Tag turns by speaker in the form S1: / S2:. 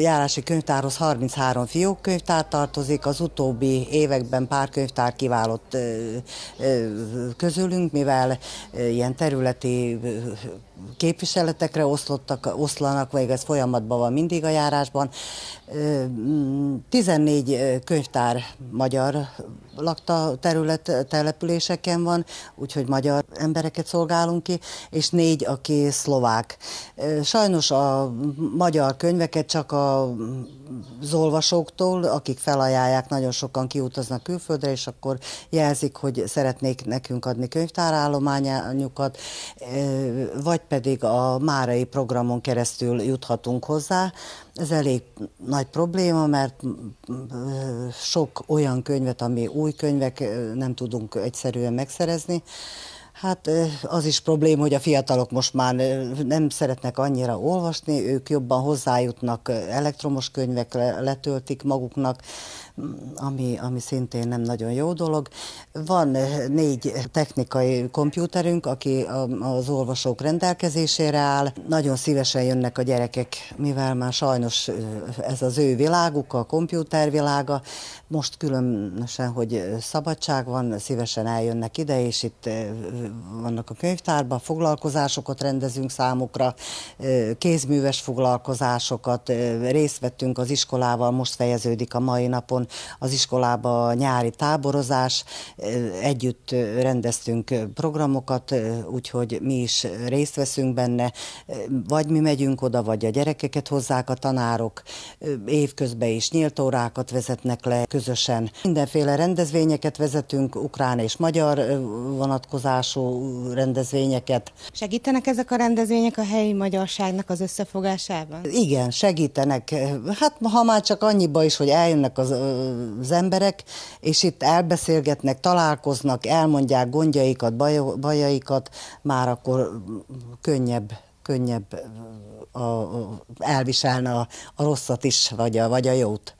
S1: járási könyvtárhoz 33 könyvtár tartozik, az utóbbi években pár könyvtár kiválott közülünk, mivel ilyen területi képviseletekre oszlottak, oszlanak, vagy ez folyamatban van mindig a járásban. 14 könyvtár magyar lakta terület településeken van, úgyhogy magyar embereket szolgálunk ki, és négy, aki szlovák. Sajnos a magyar könyveket csak a az olvasóktól, akik felajánlják, nagyon sokan kiutaznak külföldre, és akkor jelzik, hogy szeretnék nekünk adni könyvtárállományukat, e, vagy pedig a márai programon keresztül juthatunk hozzá. Ez elég nagy probléma, mert sok olyan könyvet, ami új könyvek, nem tudunk egyszerűen megszerezni, Hát az is probléma, hogy a fiatalok most már nem szeretnek annyira olvasni, ők jobban hozzájutnak elektromos könyvek letöltik maguknak, mm, ami, ami szintén nem nagyon jó dolog. Van négy technikai kompjúterünk, aki az olvasók rendelkezésére áll. Nagyon szívesen jönnek a gyerekek, mivel már sajnos ez az ő világuk, a kompjútervilága. Most különösen, hogy szabadság van, szívesen eljönnek ide, és itt vannak a könyvtárban, foglalkozásokat rendezünk számukra, kézműves foglalkozásokat, részt vettünk az iskolával, most fejeződik a mai napon az iskolába a nyári táborozás, együtt rendeztünk programokat, úgyhogy mi is részt veszünk benne, vagy mi megyünk oda, vagy a gyerekeket hozzák a tanárok, évközben is nyílt órákat vezetnek le közösen. Mindenféle rendezvényeket vezetünk, ukrán és magyar vonatkozású, olvasó rendezvényeket. Segítenek ezek a rendezvények a helyi magyarságnak az összefogásában? Igen, segítenek. Hát ha már csak annyiba is, hogy eljönnek az, az emberek, és itt elbeszélgetnek, találkoznak, elmondják gondjaikat, bajaikat, már akkor könnyebb könnyebb a, a elviselni a, a rosszat is, vagy a, vagy a jót.